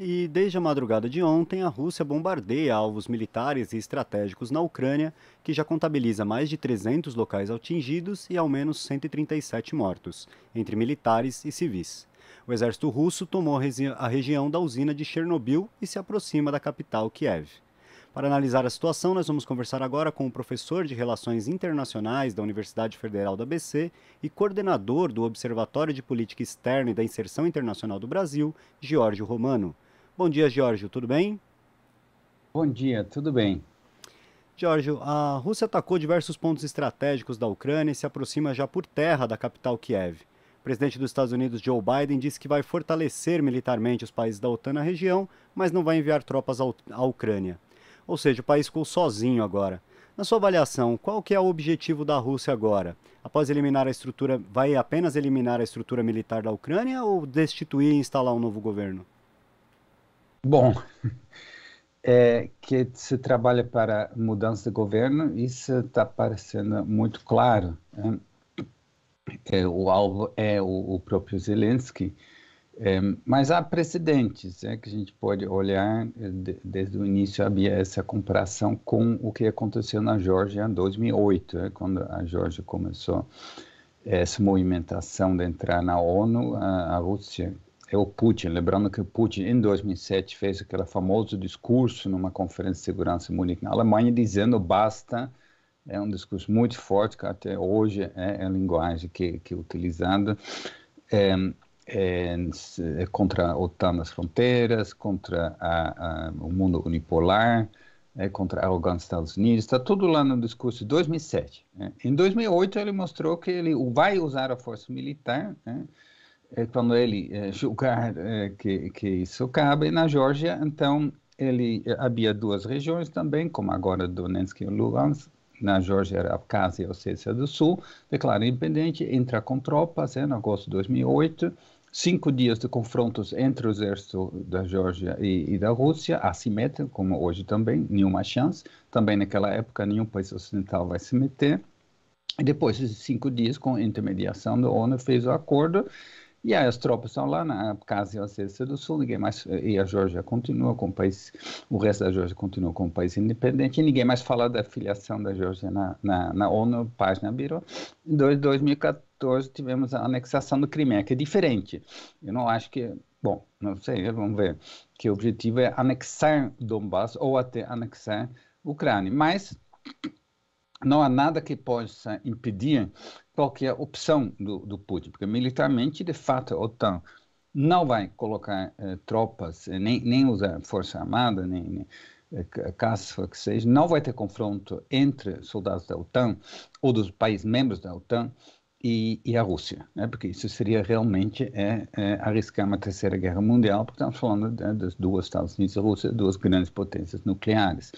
E desde a madrugada de ontem, a Rússia bombardeia alvos militares e estratégicos na Ucrânia, que já contabiliza mais de 300 locais atingidos e ao menos 137 mortos, entre militares e civis. O exército russo tomou a região da usina de Chernobyl e se aproxima da capital Kiev. Para analisar a situação, nós vamos conversar agora com o professor de Relações Internacionais da Universidade Federal da BC e coordenador do Observatório de Política Externa e da Inserção Internacional do Brasil, Giorgio Romano. Bom dia, Jorge, tudo bem? Bom dia, tudo bem. Jorge, a Rússia atacou diversos pontos estratégicos da Ucrânia e se aproxima já por terra da capital Kiev. O presidente dos Estados Unidos, Joe Biden, disse que vai fortalecer militarmente os países da OTAN na região, mas não vai enviar tropas à Ucrânia. Ou seja, o país ficou sozinho agora. Na sua avaliação, qual que é o objetivo da Rússia agora? Após eliminar a estrutura, vai apenas eliminar a estrutura militar da Ucrânia ou destituir e instalar um novo governo? Bom, é que se trabalha para mudança de governo, isso está parecendo muito claro. Né? É, o alvo é o, o próprio Zelensky, é, mas há precedentes é, que a gente pode olhar. É, de, desde o início havia essa comparação com o que aconteceu na Georgia em 2008, é, né, quando a Georgia começou essa movimentação de entrar na ONU, a, a Rússia é o Putin. Lembrando que o Putin, em 2007, fez aquele famoso discurso numa conferência de segurança em Munique, na Alemanha, dizendo basta. É um discurso muito forte, que até hoje é a linguagem que, que é utilizada. É, é, é contra a OTAN nas fronteiras, contra a, a, o mundo unipolar, é, contra a arrogância dos Estados Unidos, está tudo lá no discurso de 2007. Né? Em 2008, ele mostrou que ele vai usar a força militar né? quando ele eh, julgar eh, que, que isso cabe na Geórgia, então ele eh, havia duas regiões também, como agora Donetsk e Lugansk, na Geórgia era Abkhazia e Ossétia do Sul, declara independente, entra com tropas em é, agosto de 2008, cinco dias de confrontos entre o exército da Geórgia e, e, da Rússia, assimétrico, como hoje também, nenhuma chance, também naquela época nenhum país ocidental vai se meter, e depois de cinco dias, com intermediação da ONU, fez o acordo, e as tropas são lá na Abcásia e Ossétia do Sul, ninguém mais, e a Geórgia continua com o país, o resto da Geórgia continua como o país independente, e ninguém mais fala da filiação da Geórgia na, na, na ONU, página Biro. Em 2014 tivemos a anexação do Crimeia, que é diferente. Eu não acho que, bom, não sei, vamos ver, que o objetivo é anexar Donbass ou até anexar Ucrânia, mas não há nada que possa impedir qual é a opção do, do Putin, porque militarmente, de fato, a OTAN não vai colocar eh, tropas, eh, nem, nem usar força armada, nem, nem eh, caça, que seja, não vai ter confronto entre soldados da OTAN ou dos países membros da OTAN e, e a Rússia, né? porque isso seria realmente é, é, arriscar uma terceira guerra mundial, porque estamos falando né, das duas Estados Unidos e Rússia, duas grandes potências nucleares.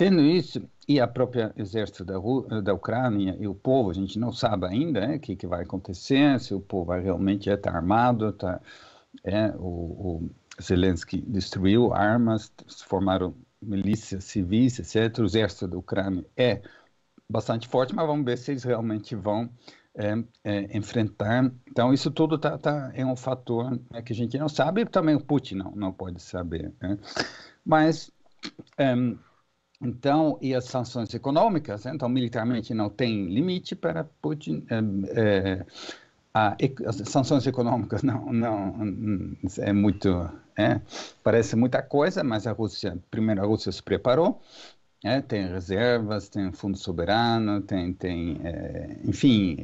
Tendo isso, e a própria exército da, da Ucrânia e o povo, a gente não sabe ainda o né, que, que vai acontecer, se o povo vai realmente estar é, tá armado, tá, é, o, o Zelensky destruiu armas, formaram milícias civis, etc. O exército da Ucrânia é bastante forte, mas vamos ver se eles realmente vão é, é, enfrentar. Então, isso tudo tá, tá é um fator né, que a gente não sabe, e também o Putin não, não pode saber. Né? Mas. É, então, e as sanções econômicas, né? então, militarmente não tem limite para Putin. É, é, a, as sanções econômicas não, não hum, é muito. É, parece muita coisa, mas a Rússia, primeiro, a Rússia se preparou. Né? tem reservas, tem fundo soberano, tem, tem eh, enfim,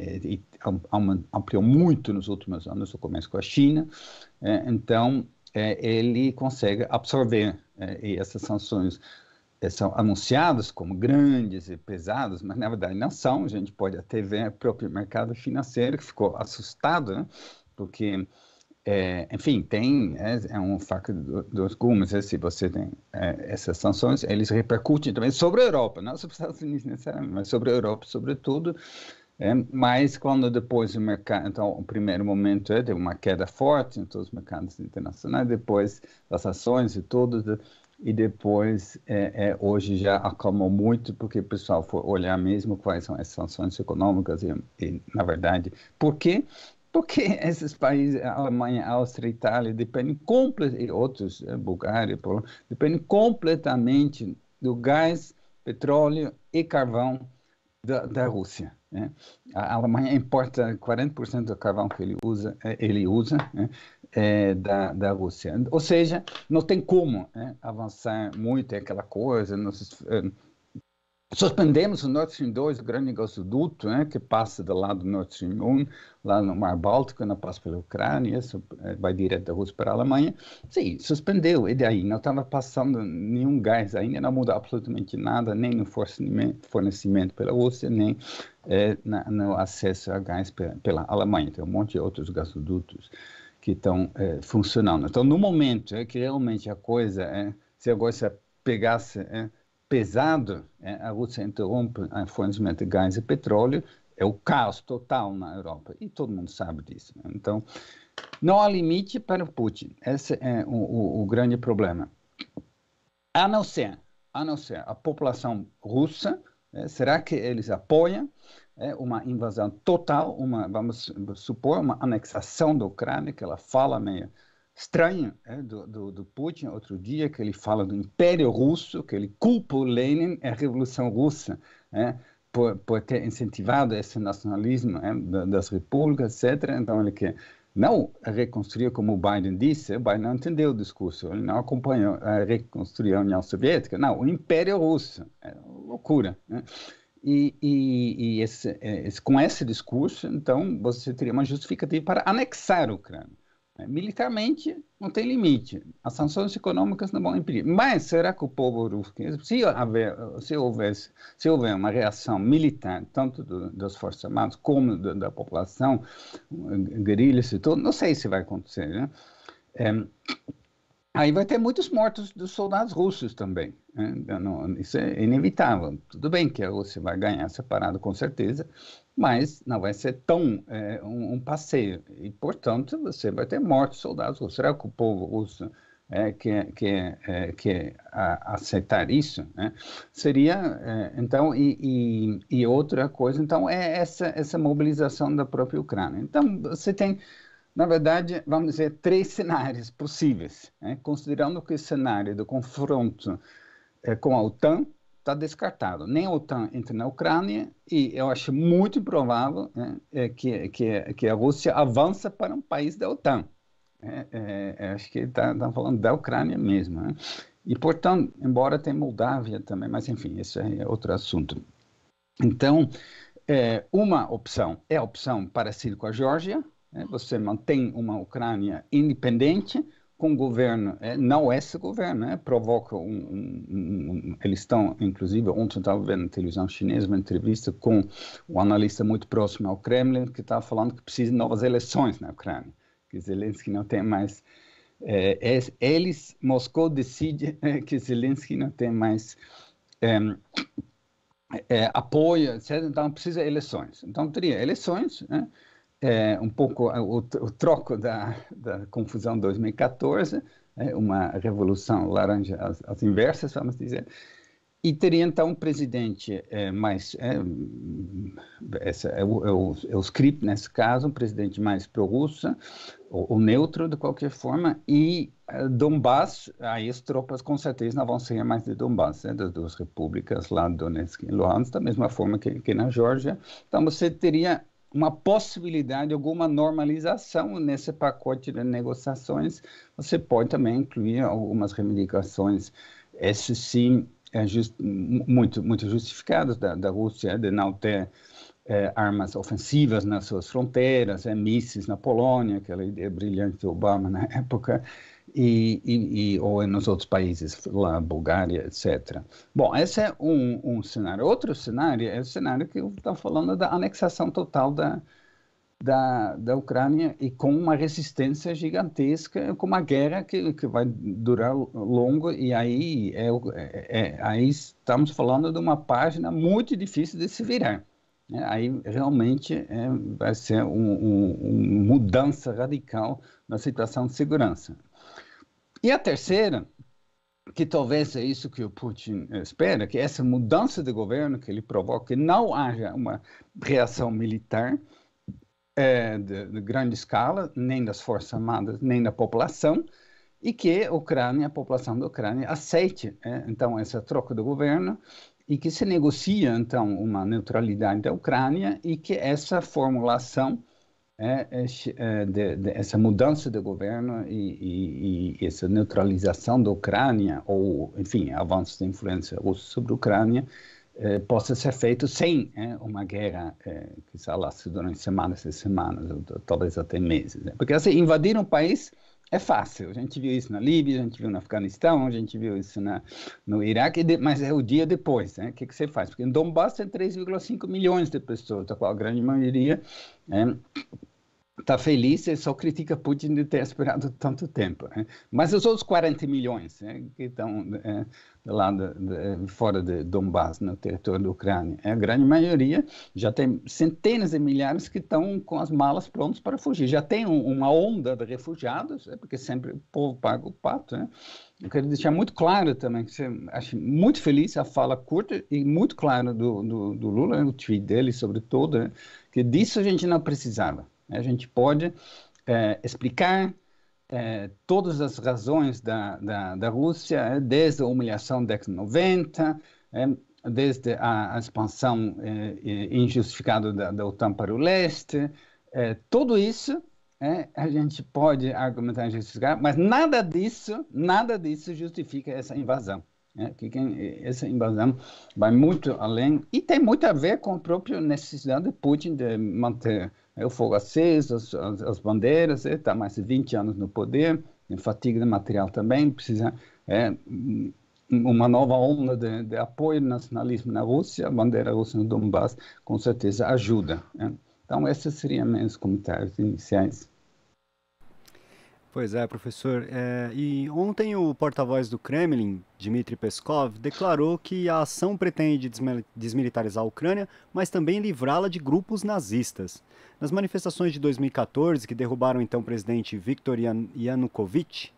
ampliou muito nos últimos anos o comércio com a China. então, ele consegue absorver essas sanções eh, são anunciados como grandes e pesados, mas na verdade não são. A gente pode até ver o próprio mercado financeiro que ficou assustado, né? porque, é, enfim, tem é, é um facto dos gumes. É, se você tem eh, essas sanções, eles repercutem também sobre a Europa, não sobre os Estados Unidos necessariamente, mas sobre a Europa, sobretudo. É, mas quando depois o mercado, então o primeiro momento é de uma queda forte em todos os mercados internacionais, depois das ações e tudo, e depois, é, é, hoje já acalmou muito, porque o pessoal foi olhar mesmo quais são as sanções econômicas e, e na verdade, por quê? Porque esses países, Alemanha, Áustria, Itália, dependem completamente, e outros, é, Bulgária, Polônia, dependem completamente do gás, petróleo e carvão da, da Rússia. Né? A Alemanha importa 40% do carvão que ele usa, eh, ele usa né? é, da, da Rússia. Ou seja, não tem como né? avançar muito é aquela coisa, se, eh, Suspendemos o Nord Stream 2, o grande gasoduto né, que passa do lado do Nord Stream 1, lá no Mar Báltico, na passa pela Ucrânia, isso eh, vai direto da Rússia para a Alemanha. Sim, suspendeu. E daí? Não estava passando nenhum gás ainda, não muda absolutamente nada, nem no fornecimento, fornecimento pela Rússia, nem eh, na, no acesso a gás pela, pela Alemanha. Tem um monte de outros gasodutos que estão eh, funcionando. Então, no momento é que realmente a coisa é, se a coisa pegasse. É, pesado, é, a Rússia interrompe o fornecimento de gás e petróleo, é o caos total na Europa. E todo mundo sabe disso. Né? Então, não há limite para o Putin. Esse é o, o, o grande problema. A não ser, a não ser a população russa, é, será que eles apoiam é, uma invasão total, uma, vamos supor, uma anexação da Ucrânia, que ela fala meio estranho é, do, do, do, Putin outro dia, que ele fala do Império Russo, que ele culpa o Lenin e é a Revolução Russa é, por, por ter incentivado esse nacionalismo é, das repúblicas, etc. Então ele quer não reconstruir como o Biden disse, o Biden não entendeu o discurso, ele não acompanhou a é, reconstruir a União Soviética, não, o Império Russo, é loucura. Né? E, e, e esse, é, esse, com esse discurso, então, você teria uma justificativa para anexar a Ucrânia. É, militarmente, não tem limite. As sanções econômicas não vão impedir. Mas será que o povo russo, se, houver se, houvesse, se houver uma reação militar, tanto do, das Forças Armadas como da população, guerrilhas e tudo, não sei se vai acontecer. Né? É, Aí vai ter muitos mortos dos soldados russos também. Né? isso é inevitável. Tudo bem que a Rússia vai ganhar separado, com certeza, mas não vai ser tão é, um, um, passeio. E, portanto, você vai ter mortos soldados russos. Será que o povo russo é, que, que, é, que a, aceitar isso? Né? Seria, é, então, e, e, e outra coisa, então, é essa, essa mobilização da própria Ucrânia. Então, você tem na verdade, vamos dizer, três cenários possíveis, né? considerando que o cenário do confronto eh, com a OTAN está descartado. Nem a OTAN entra na Ucrânia e eu acho muito provável né, é que, que, que, a Rússia avança para um país da OTAN. É, é, é acho que está tá falando da Ucrânia mesmo. Né? E, portanto, embora tenha Moldávia também, mas enfim, isso é outro assunto. Então, é, uma opção é a opção para ir com a Geórgia, é, você mantém uma Ucrânia independente com governo, é, não esse governo, é, provoca um, um, um eles estão, inclusive, ontem estava vendo na televisão chinesa uma entrevista com um analista muito próximo ao Kremlin que estava falando que precisa de novas eleições na Ucrânia, que Zelensky não tem mais, é, eles, Moscou decide que Zelensky não tem mais é, é, apoio, etc. Então precisa de eleições. Então teria eleições, né? é, um pouco é, o, o troco da, da, confusão 2014, é, né, uma revolução laranja às, inversas, vamos dizer, e teria então um presidente é, mais, é, essa é o, é, o, é o script nesse caso, um presidente mais pró-russa, ou, ou, neutro de qualquer forma, e é, Donbass, aí as tropas com certeza não vão sair mais de Donbass, né, das duas repúblicas lá, Donetsk e Luhansk, da mesma forma que, que na Geórgia. Então você teria uma possibilidade, alguma normalização nesse pacote de negociações, você pode também incluir algumas reivindicações. Esse sim é just, muito, muito justificado da, da Rússia de não ter é, armas ofensivas nas suas fronteiras, é, mísseis na Polônia, aquela ideia brilhante do Obama na época e, e, e, ou é nos outros países, lá Bulgária, etc. Bom, esse é um, um cenário. Outro cenário é o cenário que eu estava falando da anexação total da, da, da Ucrânia e com uma resistência gigantesca, com uma guerra que, que vai durar longo e aí, é, é, é aí estamos falando de uma página muito difícil de se virar. É, aí realmente é, vai ser uma um, um mudança radical na situação de segurança. E a terceira, que talvez é isso que o Putin espera, que é essa mudança de governo que ele provoca, não haja uma reação militar é, de, de, grande escala, nem das forças armadas, nem da população, e que a Ucrânia, a população da Ucrânia, aceite é, então essa troca do governo e que se negocia então uma neutralidade da Ucrânia e que essa formulação é, é, é, de, de, essa mudança de governo e, e, e, essa neutralização da Ucrânia, ou, enfim, avanços de influência russa sobre a Ucrânia, é, possa ser feito sem é, uma guerra eh, que se durante semanas e semanas, ou, talvez até meses. Né? Porque assim, invadir um país é fácil. A gente viu isso na Líbia, a gente viu no Afeganistão, a gente viu isso na, no Iraque, mas é o dia depois, né? O que, que você faz? Porque em Donbass tem 3,5 milhões de pessoas, da qual a grande maioria é, está feliz e só critica Putin de ter esperado tanto tempo. Né? Mas os outros 40 milhões né, que estão é, lá de, de, fora de Donbass, no território da Ucrânia, é a grande maioria já tem centenas de milhares que estão com as malas prontas para fugir. Já tem um, uma onda de refugiados, é, porque sempre o povo paga o pato. Né? Eu quero deixar muito claro também, que você acho muito feliz a fala curta e muito clara do, do, do Lula, né, o tweet dele, sobretudo, né? que disso a gente não precisava né? A gente pode é, explicar é, todas as razões da, da, da Rússia, eh, desde a humilhação da década de 90, é, desde a, a expansão injustificada da, da OTAN para o leste, tudo isso é, a gente pode argumentar e justificar, mas nada disso, nada disso justifica essa invasão. Né? Que quem, essa invasão vai muito além e tem muito a ver com a própria necessidade de Putin de manter o fogo aceso, as, as, as bandeiras, está mais de 20 anos no poder, fatiga de material também, precisa é, uma nova onda de, de apoio nacionalismo na Rússia, a bandeira russa no Donbass, com certeza ajuda. Né? Então, esses seriam meus comentários iniciais. Pois é, professor. É, e ontem o porta-voz do Kremlin, Dmitry Peskov, declarou que a ação pretende desmilitarizar a Ucrânia, mas também livrá-la de grupos nazistas. Nas manifestações de 2014, que derrubaram então o presidente Viktor Yanukovych,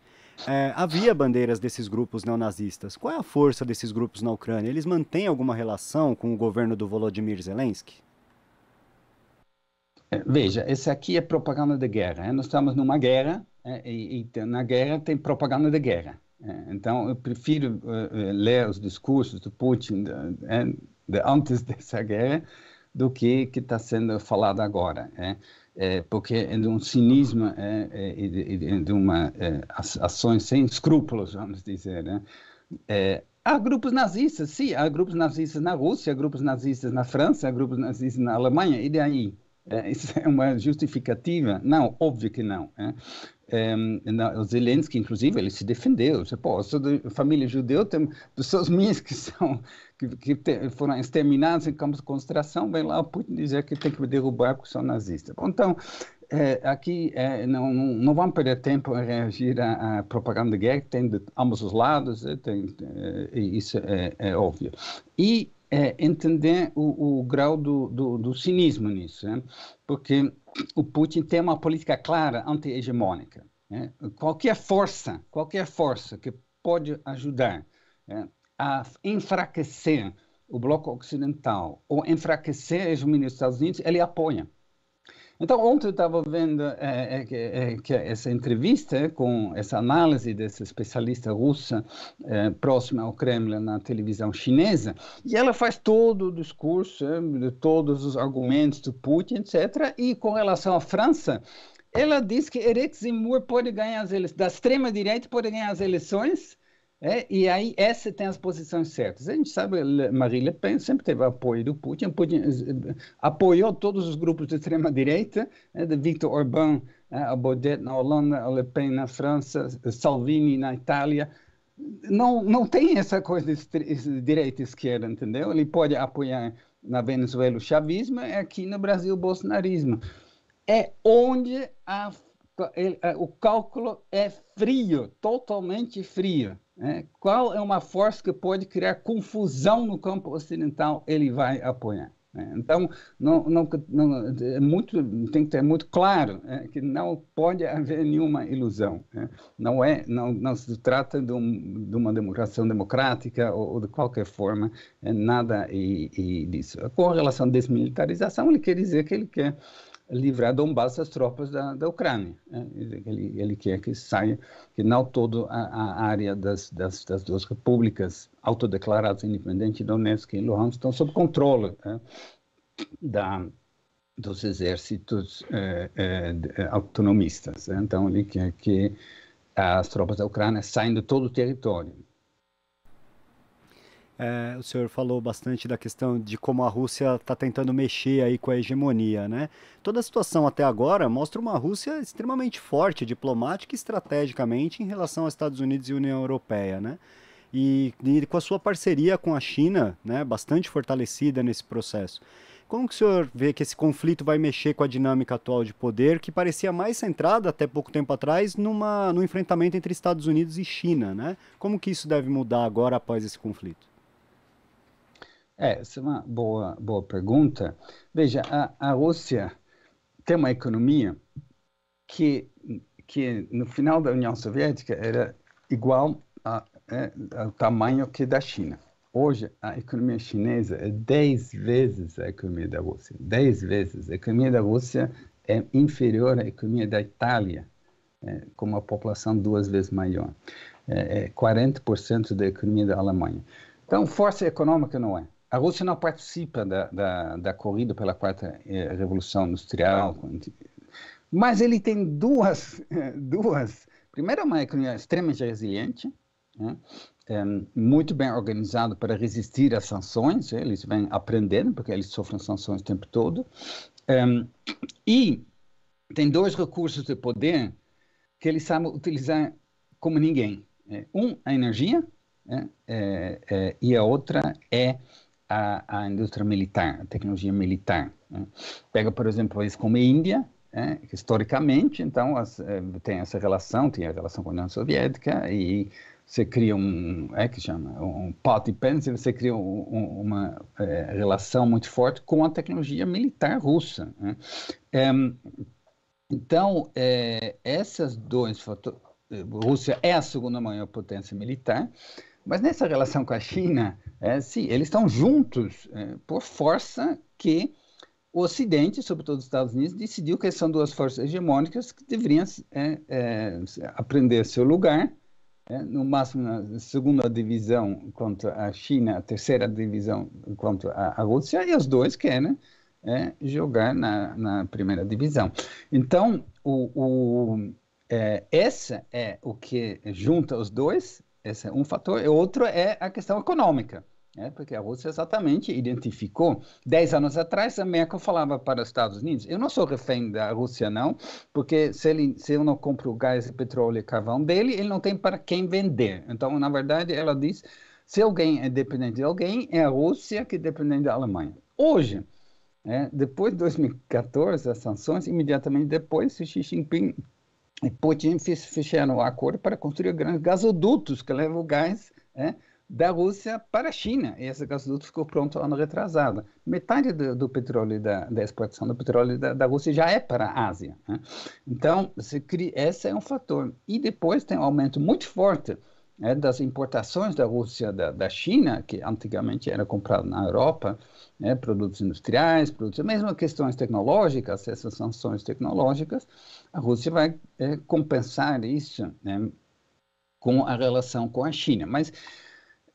é, havia bandeiras desses grupos neonazistas. Qual é a força desses grupos na Ucrânia? Eles mantêm alguma relação com o governo do Volodymyr Zelensky? É, veja, esse aqui é propaganda de guerra. Né? Nós estamos numa guerra né, e, e, na guerra tem propaganda de guerra. Né. então, eu prefiro uh, ler os discursos do Putin de, eh, né, de antes dessa guerra do que que está sendo falado agora, é? é, porque é de um cinismo é, é, de uma é, ações sem escrúpulos, vamos dizer, né? É, há grupos nazistas, sim, há grupos nazistas na Rússia, há grupos nazistas na França, há grupos nazistas na Alemanha, e daí? É, isso é uma justificativa? Não, óbvio que não. Ehm, os Zelensky, inclusive, ele se defendeu. Você, pô, eu sou de família judeu, tem pessoas minhas que são que, que te, foram exterminadas em campos de concentração, vem lá o Putin dizer que tem que derrubar porque sou nazista. Bom, então, é, aqui é, não, não, não, vamos perder tempo em reagir à, à propaganda de guerra, tem de ambos os lados, é, tem, é, isso é, é, óbvio. E é entender o, o grau do, do, do, cinismo nisso, né? porque o Putin tem uma política clara anti-hegemônica. Né? Qualquer força, qualquer força que pode ajudar né, a enfraquecer o bloco ocidental ou enfraquecer a hegemonia dos Estados Unidos, ele apoia. Então, ontem eu estava vendo é, é, que, é, essa entrevista é, com essa análise dessa especialista russa é, próxima ao Kremlin na televisão chinesa, e ela faz todo o discurso, todos os argumentos do Putin, etc. E com relação à França, ela diz que Eric Zemmour pode ganhar as eleições, da extrema-direita pode ganhar as eleições é, e aí, essa tem as posições certas. A gente sabe, Marie Le Pen sempre teve apoio do Putin, Putin eh, apoiou todos os grupos de extrema-direita, né, de Viktor Orbán, né, a Baudet na Holanda, a Le Pen na França, Salvini na Itália. Não, não tem essa coisa de direita e esquerda, entendeu? Ele pode apoiar na Venezuela o chavismo e aqui no Brasil o bolsonarismo. É onde a, eh, o cálculo é frio, totalmente frio. Né? qual é uma força que pode criar confusão no campo ocidental? Ele vai apoiar. Né? Então, não, não, não, é muito, tem que ter muito claro é, que não pode haver nenhuma ilusão. Né? Não, é, não, não se trata de, um, de uma democracia democrática ou, ou, de qualquer forma, é nada e, e disso. Com relação à desmilitarização, ele quer dizer que ele quer livrar Donbass as tropas da, da Ucrânia. Né? Ele, ele quer que saia, que não toda a, a área das, das, das, duas repúblicas autodeclaradas independentes, Donetsk e Luhansk, estão sob controle né, da, dos exércitos eh, eh, autonomistas. Né? Então, ele quer que as tropas da Ucrânia saiam de todo o território. É, o senhor falou bastante da questão de como a Rússia está tentando mexer aí com a hegemonia, né? Toda a situação até agora mostra uma Rússia extremamente forte, diplomática e estrategicamente em relação aos Estados Unidos e União Europeia, né? E, e com a sua parceria com a China, né, bastante fortalecida nesse processo. Como que o senhor vê que esse conflito vai mexer com a dinâmica atual de poder, que parecia mais centrada até pouco tempo atrás numa, no enfrentamento entre Estados Unidos e China, né? Como que isso deve mudar agora após esse conflito? É, essa é uma boa, boa pergunta. Veja, a, a Rússia tem uma economia que, que no final da União Soviética era igual a, é, ao tamanho que da China. Hoje, a economia chinesa é 10 vezes a economia da Rússia. 10 vezes. A economia da Rússia é inferior à economia da Itália, é, com uma população duas vezes maior. É, é 40% da economia da Alemanha. Então, força econômica não é a Rússia não participa da, da, da corrida pela quarta eh, revolução industrial, mas ele tem duas, duas. Primeiro, é uma economia extremamente resiliente, né? é, muito bem organizado para resistir às sanções. Né? Eles vêm aprendendo porque eles sofrem sanções o tempo todo. É, e tem dois recursos de poder que eles sabem utilizar como ninguém. É, um, a energia, né? é, é, e a outra é a, indústria militar, a tecnologia militar. Né? Pega, por exemplo, países como a Índia, é, historicamente, então, as, eh, tem essa relação, tem a relação com a União Soviética e você cria um, é que chama, um e pencil, você cria um, uma é, relação muito forte com a tecnologia militar russa. Né? então, é, essas dois fatores, Rússia é a segunda maior potência militar, mas nessa relação com a China, é, sim, eles estão juntos é, por força que o Ocidente, sobretudo os Estados Unidos, decidiu que são duas forças hegemônicas que deveriam é, é aprender seu lugar, é, no máximo na segunda divisão contra a China, a terceira divisão contra a, a Rússia, e os dois querem é, jogar na, na, primeira divisão. Então, o, o essa é o que junta os dois, esse é um fator. E outro é a questão econômica. É, porque a Rússia exatamente identificou. Dez anos atrás, a Merkel falava para os Estados Unidos: eu não sou refém da Rússia, não, porque se, ele, se eu não compro gás, petróleo e carvão dele, ele não tem para quem vender. Então, na verdade, ela diz: se alguém é dependente de alguém, é a Rússia que é dependente da Alemanha. Hoje, é, depois de 2014, as sanções, imediatamente depois, Xi Jinping e Putin fez, fecharam um acordo para construir grandes gasodutos que levam o gás né, da Rússia para a China. E esse gasoduto ficou pronto ano retrasado. Metade do, do petróleo, da, da, exportação do petróleo da, da, Rússia já é para a Ásia. Né? Então, se cria, esse é um fator. E depois tem um aumento muito forte né, das importações da Rússia da, da China, que antigamente era comprado na Europa, né, produtos industriais, produtos, mesmo questões tecnológicas, essas sanções tecnológicas, a Rússia vai é, compensar isso né, com a relação com a China. Mas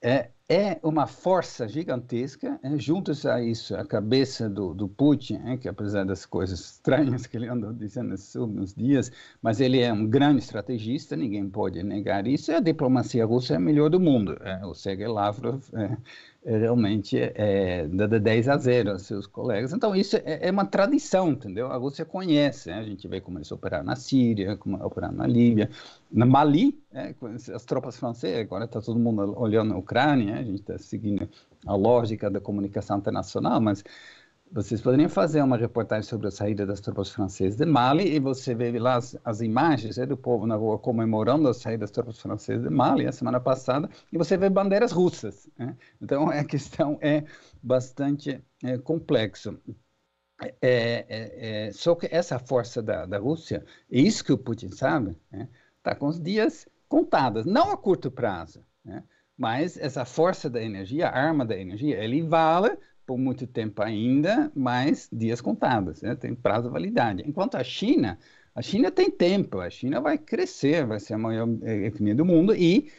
é, é uma força gigantesca, é, juntos a isso, a cabeça do, do Putin, é, que apesar das coisas estranhas que ele andou dizendo nos últimos dias, mas ele é um grande estrategista, ninguém pode negar isso, a diplomacia russa é a melhor do mundo. É, o Sergei Lavrov é, é, realmente é, de 10 a 0 aos seus colegas. Então, isso é, é uma tradição, entendeu? A Rússia conhece, né? a gente vê como eles operaram na Síria, como operaram na Líbia, na Mali, né? as tropas francesas, agora está todo mundo olhando a Ucrânia, né? a gente está seguindo a lógica da comunicação internacional, mas vocês poderiam fazer uma reportagem sobre a saída das tropas francesas de Mali e você vê lá as, as imagens é, do povo na rua comemorando a saída das tropas francesas de Mali a semana passada e você vê bandeiras russas. Né? Então a questão é bastante é, complexa. É, é, é, só que essa força da, da Rússia, é isso que o Putin sabe, está né, com os dias contados, não a curto prazo. Mas essa força da energia, a arma da energia, ele vale por muito tempo ainda, mas dias contados, né? tem prazo de validade. Enquanto a China, a China tem tempo, a China vai crescer, vai ser a maior eh, economia do mundo e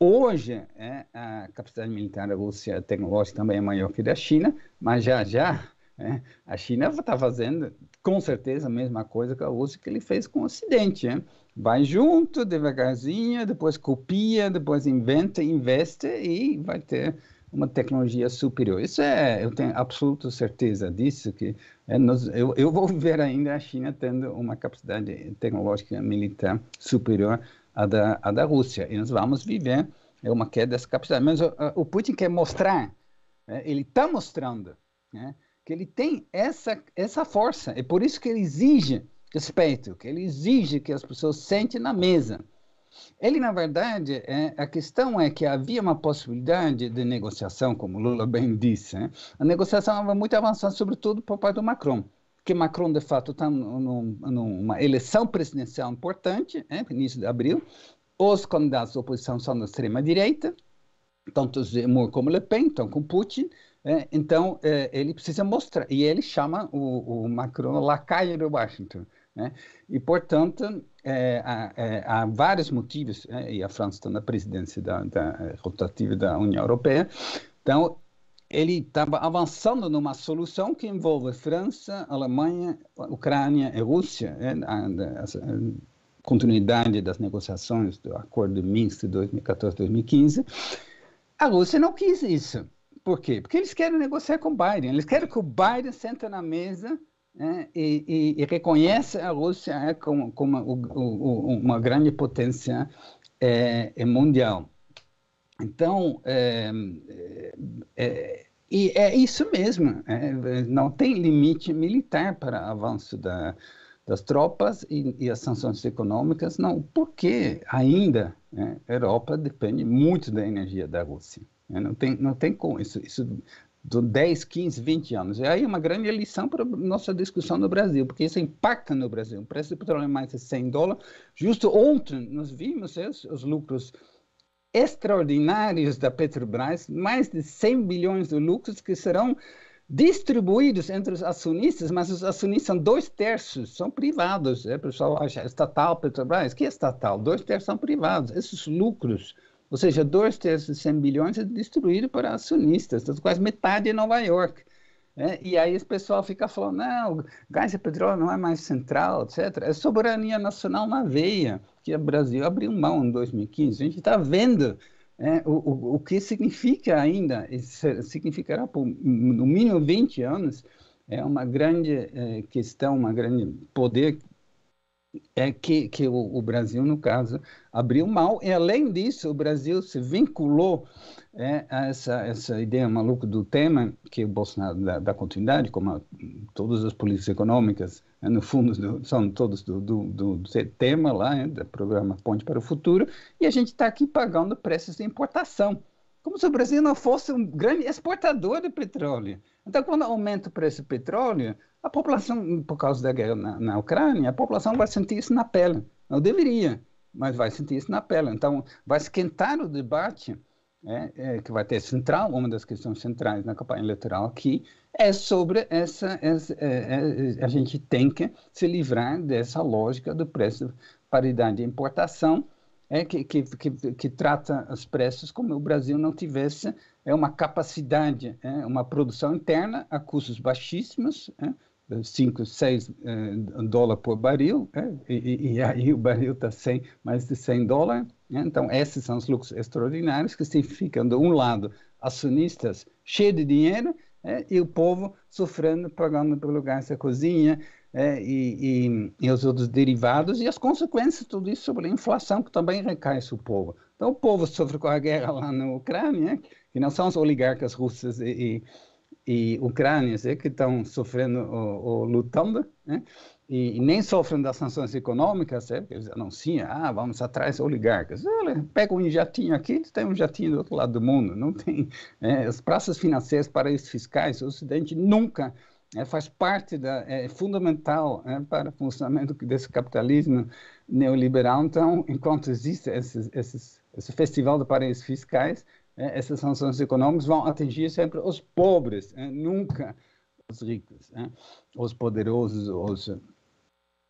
hoje é, a capacidade militar da Rússia tecnológica também é maior que a da China, mas já já é, a China está fazendo com certeza a mesma coisa que a Rússia que ele fez com o Ocidente. Né? Vai junto, devagarzinho, depois copia, depois inventa, investe e vai ter uma tecnologia superior. Isso é, eu tenho absoluta certeza disso, que é, nós, eu, eu vou ver ainda a China tendo uma capacidade tecnológica militar superior à da, à da Rússia. E nós vamos viver é, uma queda dessa capacidade. Mas o, o Putin quer mostrar, né, ele está mostrando, né, que ele tem essa, essa força. É por isso que ele exige respeito, que ele exige que as pessoas sentem na mesa. Ele, na verdade, é, a questão é que havia uma possibilidade de negociação, como Lula bem disse. Né? A negociação estava muito avançada, sobretudo por parte do Macron que Macron, de fato, está num, numa eleição presidencial importante, né, início de abril. Os candidatos da oposição são da extrema-direita, tanto Zemmour como Le Pen estão com Putin. É, então, é, ele precisa mostrar. E ele chama o, o Macron lacaio de Washington. Né? E, portanto, é, há, é, há, vários motivos, né? e a França está na presidência da, da, é, rotativa da União Europeia, então ele estava avançando numa solução que envolve França, Alemanha, Ucrânia e Rússia, né? a, a, a, continuidade das negociações do Acordo de Minsk de 2014-2015. A Rússia não quis isso. Por quê? Porque eles querem negociar com o Biden. Eles querem que o Biden senta na mesa né, e, e, e, reconhece a Rússia né, como, como uma, uma grande potência é, é mundial. Então, é, é, é, e é isso mesmo, é, não tem limite militar para avanço da, das tropas e, e, as sanções econômicas, não, porque ainda né, a Europa depende muito da energia da Rússia. Né? Não tem, não tem como, isso, isso do 10, 15, 20 anos. E aí é uma grande lição para nossa discussão no Brasil, porque isso impacta no Brasil. O preço do petróleo é mais de 100 dólares. Justo ontem nós vimos os lucros extraordinários da Petrobras, mais de 100 bilhões de lucros que serão distribuídos entre os acionistas, mas os acionistas são dois terços, são privados. é O pessoal acha é estatal, Petrobras, que é estatal? Dois terços são privados. Esses lucros ou seja, dois terços de 100 bilhões é destruído para das quase metade em Nova York. Né? E aí esse pessoal fica falando, não, gás e petróleo não é mais central, etc. É soberania nacional na veia, que o Brasil abriu mão em 2015. A gente está vendo né, o, o, o, que significa ainda, significará por no mínimo 20 anos, é uma grande é, questão, uma grande poder é que, que o, o, Brasil, no caso, abriu mal. E, além disso, o Brasil se vinculou é, a essa, essa ideia maluca do tema que o Bolsonaro dá, dá continuidade, como a, todas as políticas econômicas, é, no fundo, do, são todos do, do, do, do tema lá, é, né, do programa Ponte para o Futuro, e a gente está aqui pagando preços de importação como se o Brasil não fosse um grande exportador de petróleo. Então, quando aumenta o preço do petróleo, a população, por causa da guerra na, na Ucrânia, a população vai sentir isso na pele. Não deveria, mas vai sentir isso na pele. Então, vai esquentar o debate é, é, que vai ter central, uma das questões centrais na campanha eleitoral aqui, é sobre essa, essa é, é a gente tem que se livrar dessa lógica do preço paridade de importação, é, que, que, que, que, trata os preços como o Brasil não tivesse é uma capacidade, é, uma produção interna a custos baixíssimos, é, 5, 6 é, dólares por baril, é, e, e, aí o baril está mais de 100 dólares. Né? então, esses são os lucros extraordinários que significam, de um lado, acionistas cheios de dinheiro é, e o povo sofrendo, pagando pelo gás da cozinha, é, e, e, e, os outros derivados, e as consequências de tudo isso sobre a inflação, que também recai sobre o povo. Então, o povo sofre com a guerra lá na Ucrânia, né, que não são os oligarcas russos e, e, e ucrânios é, que estão sofrendo ou, lutando, né? e, nem sofrem das sanções econômicas, é, porque eles anunciam, ah, vamos atrás oligarcas. pega um jatinho aqui, tem um jatinho do outro lado do mundo. Não tem é, as praças financeiras, paraísos fiscais, o Ocidente nunca é, faz parte da é fundamental é, para o funcionamento desse capitalismo neoliberal. Então, enquanto existe esses, esses, esse festival de paraísos fiscais, é, essas sanções econômicas vão atingir sempre os pobres, né, nunca os ricos, os poderosos, os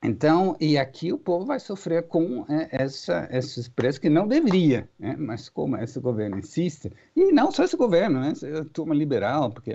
então, e aqui o povo vai sofrer com é, essa, esses preços que não deveria, mas como esse governo insiste, e não só esse governo, né? turma liberal, porque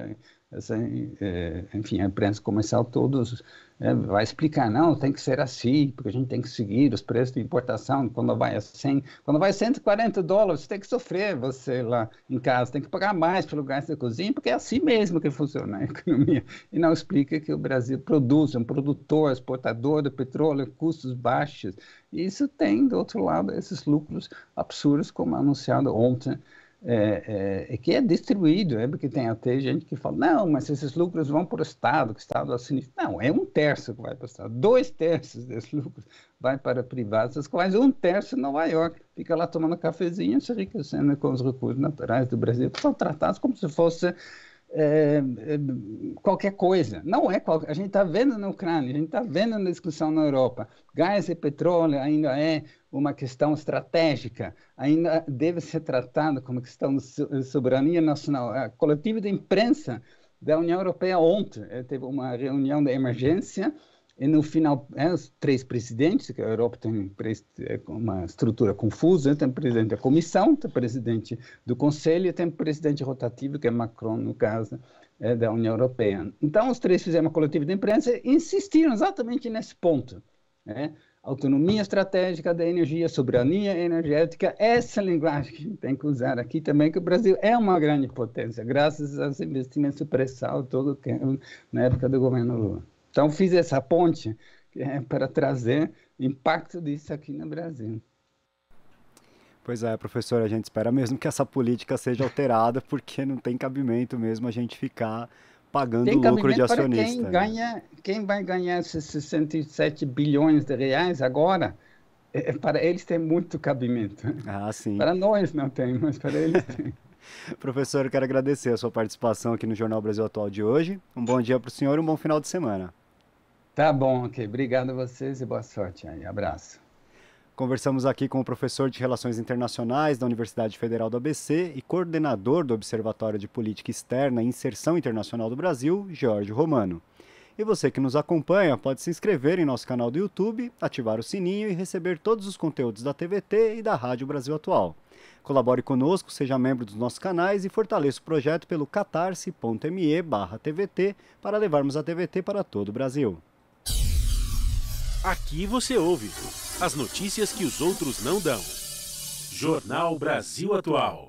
assim, é, enfim, a imprensa comercial todos é, vai explicar, não, tem que ser assim, porque a gente tem que seguir os preços de importação, quando vai a 100, quando vai a 140 dólares, você tem que sofrer, você lá em casa, tem que pagar mais pelo gás da cozinha, porque é assim mesmo que funciona a economia, e não explica que o Brasil produz, é um produtor, exportador de petróleo, custos baixos, e isso tem, do outro lado, esses lucros absurdos, como anunciado ontem, é, é, que é distribuído, é porque tem até gente que fala, não, mas esses lucros vão para o Estado, que o Estado assina. Não, é um terço que vai para o Estado, dois terços desses lucros vai para privados, quase um terço em Nova York fica lá tomando cafezinho, se enriquecendo com os recursos naturais do Brasil, que são tratados como se fosse é, é, qualquer coisa. Não é qualquer. A gente está vendo na Ucrânia, a gente está vendo na discussão na Europa. Gás e petróleo ainda é uma questão estratégica, ainda deve ser tratado como questão de soberania nacional. A coletiva de imprensa da União Europeia ontem eh, teve uma reunião de emergência e no final, é, os três presidentes, que a Europa tem é, uma estrutura confusa, tem presidente da comissão, tem presidente do conselho, tem presidente rotativo, que é Macron, no caso, é, da União Europeia. Então, os três fizeram uma coletiva de imprensa e insistiram exatamente nesse ponto. Né? Autonomia estratégica da energia, soberania energética, essa linguagem que a gente tem que usar aqui também, que o Brasil é uma grande potência, graças aos investimentos pré-sal, todo que, né, na época do governo Lula. Então, fiz essa ponte é, para trazer impacto disso aqui no Brasil. Pois é, professor, a gente espera mesmo que essa política seja alterada, porque não tem cabimento mesmo a gente ficar pagando tem lucro de acionista. Quem, né? ganha, quem vai ganhar esses 67 bilhões de reais agora, é, é para eles tem muito cabimento. Ah, sim. Para nós não tem, mas para eles tem. professor, eu quero agradecer a sua participação aqui no Jornal Brasil Atual de hoje. Um bom dia para o senhor e um bom final de semana. Tá bom, ok. Obrigado a vocês e boa sorte aí. Abraço. Conversamos aqui com o professor de Relações Internacionais da Universidade Federal do ABC e coordenador do Observatório de Política Externa e Inserção Internacional do Brasil, Jorge Romano. E você que nos acompanha pode se inscrever em nosso canal do YouTube, ativar o sininho e receber todos os conteúdos da TVT e da Rádio Brasil Atual. Colabore conosco, seja membro dos nossos canais e fortaleça o projeto pelo catarse.me/tvt para levarmos a TVT para todo o Brasil. Aqui você ouve as notícias que os outros não dão. Jornal Brasil Atual.